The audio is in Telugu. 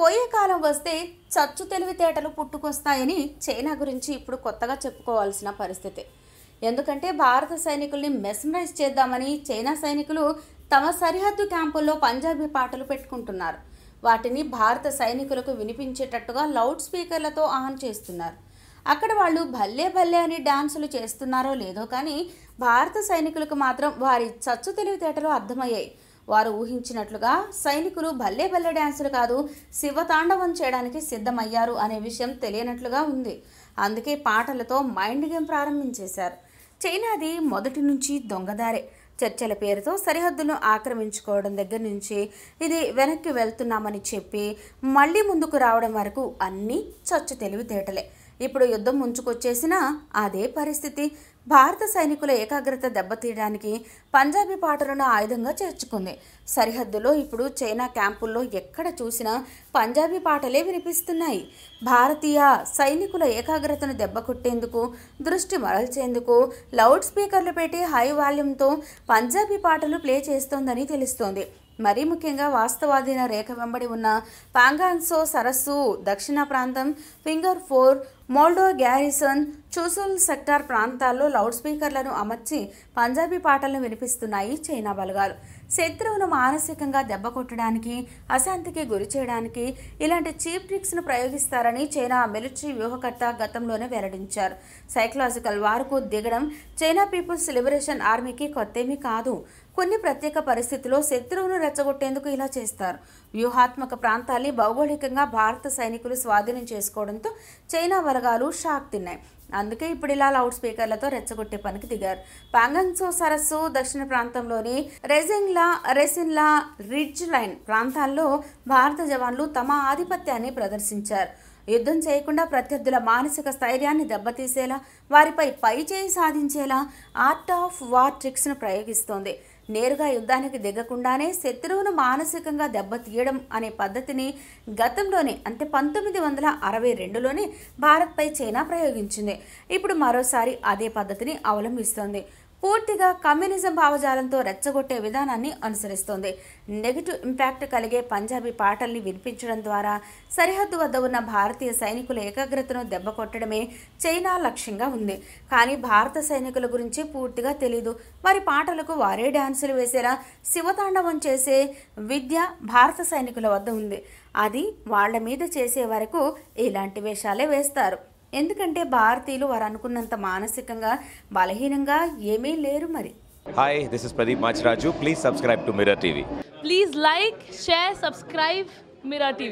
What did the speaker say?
పోయే కాలం వస్తే చచ్చు తెలివితేటలు పుట్టుకొస్తాయని చైనా గురించి ఇప్పుడు కొత్తగా చెప్పుకోవాల్సిన పరిస్థితి ఎందుకంటే భారత సైనికుల్ని మెస్మరైజ్ చేద్దామని చైనా సైనికులు తమ సరిహద్దు క్యాంపుల్లో పంజాబీ పాటలు పెట్టుకుంటున్నారు వాటిని భారత సైనికులకు వినిపించేటట్టుగా లౌడ్ స్పీకర్లతో ఆన్ చేస్తున్నారు అక్కడ వాళ్ళు భల్లే భల్లే అని డ్యాన్సులు చేస్తున్నారో లేదో కానీ భారత సైనికులకు మాత్రం వారి చచ్చు తెలివితేటలు అర్థమయ్యాయి వారు ఊహించినట్లుగా సైనికులు భల్లే భల్లే డ్యాన్సులు కాదు శివతాండవం చేయడానికి సిద్ధమయ్యారు అనే విషయం తెలియనట్లుగా ఉంది అందుకే పాటలతో మైండ్ గేమ్ ప్రారంభించేశారు చైనాది మొదటి నుంచి దొంగదారే చర్చల పేరుతో సరిహద్దులను ఆక్రమించుకోవడం దగ్గర నుంచి ఇది వెనక్కి వెళ్తున్నామని చెప్పి మళ్ళీ ముందుకు రావడం వరకు అన్నీ చర్చ తెలివితేటలే ఇప్పుడు యుద్ధం ముంచుకొచ్చేసినా అదే పరిస్థితి భారత సైనికుల ఏకాగ్రత దెబ్బతీయడానికి పంజాబీ పాటలను ఆయుధంగా చేర్చుకుంది సరిహద్దులో ఇప్పుడు చైనా క్యాంపుల్లో ఎక్కడ చూసినా పంజాబీ పాటలే వినిపిస్తున్నాయి భారతీయ సైనికుల ఏకాగ్రతను దెబ్బకొట్టేందుకు దృష్టి మరల్చేందుకు లౌడ్ స్పీకర్లు పెట్టి హై వాల్యూమ్తో పంజాబీ పాటలు ప్లే చేస్తోందని తెలుస్తోంది మరీ ముఖ్యంగా వాస్తవాధీన రేఖ వెంబడి ఉన్న పాంగాన్సో సరస్సు దక్షిణ ప్రాంతం finger four Moldo garrison Chushul sector ప్రాంతాల్లో లౌడ్ స్పీకర్లను అమర్చి పంజాబీ పాటలను వినిపిస్తున్నాయి చైనా బలగాలు శత్రువును మానసికంగా దెబ్బ కొట్టడానికి అశాంతికి గురి చేయడానికి ఇలాంటి చీప్ ట్రిక్స్ను ప్రయోగిస్తారని చైనా మిలిటరీ వ్యూహకర్త గతంలోనే వెల్లడించారు సైకలాజికల్ వార్కు దిగడం చైనా పీపుల్స్ లిబరేషన్ ఆర్మీకి కొత్తేమీ కాదు కొన్ని ప్రత్యేక పరిస్థితుల్లో శత్రువును రెచ్చగొట్టేందుకు ఇలా చేస్తారు వ్యూహాత్మక ప్రాంతాన్ని భౌగోళికంగా భారత సైనికులు స్వాధీనం చేసుకోవడంతో చైనా వర్గాలు షాక్ తిన్నాయి అందుకే ఇప్పుడు ఇలా లౌడ్ స్పీకర్లతో రెచ్చగొట్టే పనికి దిగారు పాంగన్సో సరస్సు దక్షిణ ప్రాంతంలోని రెజింగ్లా రెసిన్లా రిడ్జ్ లైన్ ప్రాంతాల్లో భారత జవాన్లు తమ ఆధిపత్యాన్ని ప్రదర్శించారు యుద్ధం చేయకుండా ప్రత్యర్థుల మానసిక స్థైర్యాన్ని దెబ్బతీసేలా వారిపై పైచేయి సాధించేలా ఆర్ట్ ఆఫ్ వార్ ట్రిక్స్ను ప్రయోగిస్తోంది నేరుగా యుద్ధానికి దిగకుండానే శత్రువును మానసికంగా దెబ్బతీయడం అనే పద్ధతిని గతంలోనే అంటే పంతొమ్మిది వందల అరవై రెండులోనే భారత్పై చైనా ప్రయోగించింది ఇప్పుడు మరోసారి అదే పద్ధతిని అవలంబిస్తోంది పూర్తిగా కమ్యూనిజం భావజాలంతో రెచ్చగొట్టే విధానాన్ని అనుసరిస్తోంది నెగిటివ్ ఇంపాక్ట్ కలిగే పంజాబీ పాటల్ని వినిపించడం ద్వారా సరిహద్దు వద్ద ఉన్న భారతీయ సైనికుల ఏకాగ్రతను దెబ్బకొట్టడమే చైనా లక్ష్యంగా ఉంది కానీ భారత సైనికుల గురించి పూర్తిగా తెలీదు వారి పాటలకు వారే డ్యాన్సులు వేసేలా శివతాండవం చేసే విద్య భారత సైనికుల వద్ద ఉంది అది వాళ్ల మీద చేసే వరకు ఇలాంటి వేషాలే వేస్తారు ఎందుకంటే భారతీయులు వారు అనుకున్నంత మానసికంగా బలహీనంగా ఏమీ లేరు మరి hi this is Pradeep Machiraju please subscribe to mirror TV please like share subscribe mirror TV